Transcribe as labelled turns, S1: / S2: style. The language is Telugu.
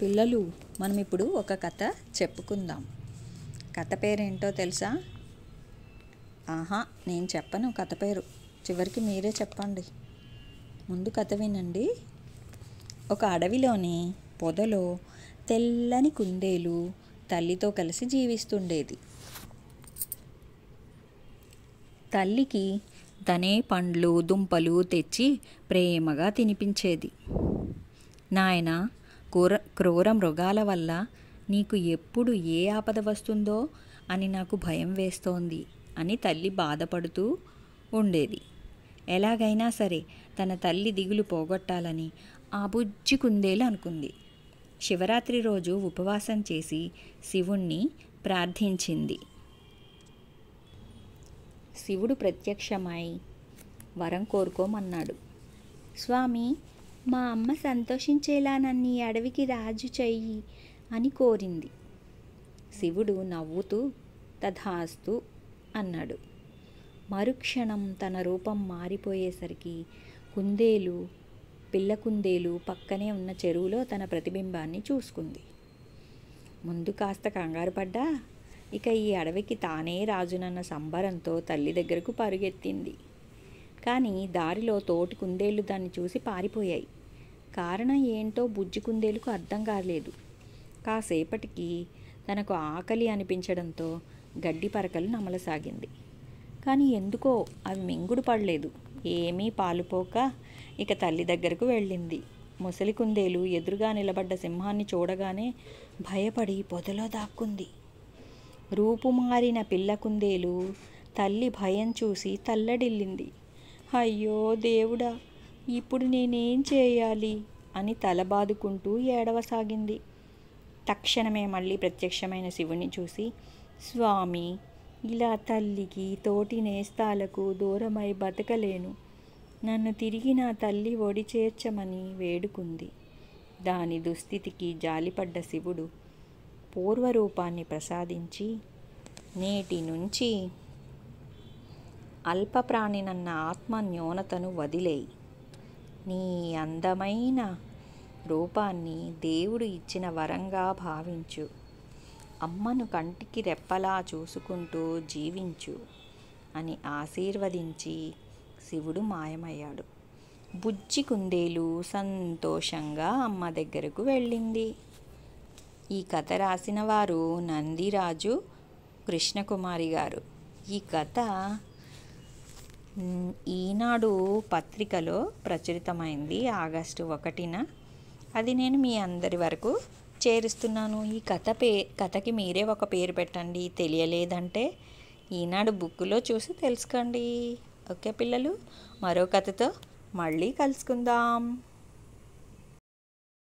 S1: పిల్లలు మనం ఇప్పుడు ఒక కథ చెప్పుకుందాం కథ పేరేంటో తెలుసా ఆహా నేను చెప్పను కథ పేరు చివరికి మీరే చెప్పండి ముందు కథ వినండి ఒక అడవిలోని పొదలో తెల్లని కుందేలు తల్లితో కలిసి జీవిస్తుండేది తల్లికి తనే పండ్లు దుంపలు తెచ్చి ప్రేమగా తినిపించేది నాయనా క్రూర క్రూర మృగాల వల్ల నీకు ఎప్పుడు ఏ ఆపద వస్తుందో అని నాకు భయం వేస్తోంది అని తల్లి బాధపడుతూ ఉండేది ఎలాగైనా సరే తన తల్లి దిగులు పోగొట్టాలని ఆ బుజ్జి కుందేలు అనుకుంది శివరాత్రి రోజు ఉపవాసం చేసి శివుణ్ణి ప్రార్థించింది శివుడు ప్రత్యక్షమై వరం కోరుకోమన్నాడు స్వామి మా అమ్మ సంతోషించేలా నన్ను ఈ అడవికి రాజు చెయ్యి అని కోరింది శివుడు నవ్వుతూ తథాస్తు అన్నాడు మరుక్షణం తన రూపం మారిపోయేసరికి కుందేలు పిల్ల కుందేలు పక్కనే ఉన్న చెరువులో తన ప్రతిబింబాన్ని చూసుకుంది ముందు కాస్త కంగారు పడ్డా ఇక ఈ అడవికి తానే రాజునన్న సంబరంతో తల్లి దగ్గరకు పరుగెత్తింది కానీ దారిలో తోటి కుందేళ్లు దాన్ని చూసి పారిపోయాయి కారణం ఏంటో బుజ్జి కుందేలుకు అర్థం కాలేదు కాసేపటికి తనకు ఆకలి అనిపించడంతో గడ్డి పరకలు నమలసాగింది కానీ ఎందుకో అవి మింగుడు పడలేదు ఏమీ పాలుపోక ఇక తల్లి దగ్గరకు వెళ్ళింది ముసలి కుందేలు ఎదురుగా నిలబడ్డ సింహాన్ని చూడగానే భయపడి పొదలో దాక్కుంది రూపుమారిన పిల్ల కుందేలు తల్లి భయం చూసి తల్లడిల్లింది అయ్యో దేవుడా ఇప్పుడు నేనేం చేయాలి అని తల బాదుకుంటూ ఏడవసాగింది తక్షణమే మళ్ళీ ప్రత్యక్షమైన శివుణ్ణి చూసి స్వామి ఇలా తల్లికి తోటి నేస్తాలకు దూరమై బతకలేను నన్ను తిరిగి నా తల్లి ఒడిచేర్చమని చేర్చమని వేడుకుంది దాని దుస్థితికి జాలిపడ్డ శివుడు పూర్వరూపాన్ని ప్రసాదించి నేటి నుంచి అల్పప్రాణినన్న ఆత్మ న్యూనతను వదిలేయి నీ అందమైన రూపాన్ని దేవుడు ఇచ్చిన వరంగా భావించు అమ్మను కంటికి రెప్పలా చూసుకుంటూ జీవించు అని ఆశీర్వదించి శివుడు మాయమయ్యాడు బుజ్జి కుందేలు సంతోషంగా అమ్మ దగ్గరకు వెళ్ళింది ఈ కథ రాసిన వారు నందిరాజు కృష్ణకుమారి గారు ఈ కథ ఈనాడు పత్రికలో ప్రచురితమైంది ఆగస్టు ఒకటిన అది నేను మీ అందరి వరకు చేరుస్తున్నాను ఈ కథ పే కథకి మీరే ఒక పేరు పెట్టండి తెలియలేదంటే ఈనాడు బుక్లో చూసి తెలుసుకోండి ఓకే పిల్లలు మరో కథతో మళ్ళీ కలుసుకుందాం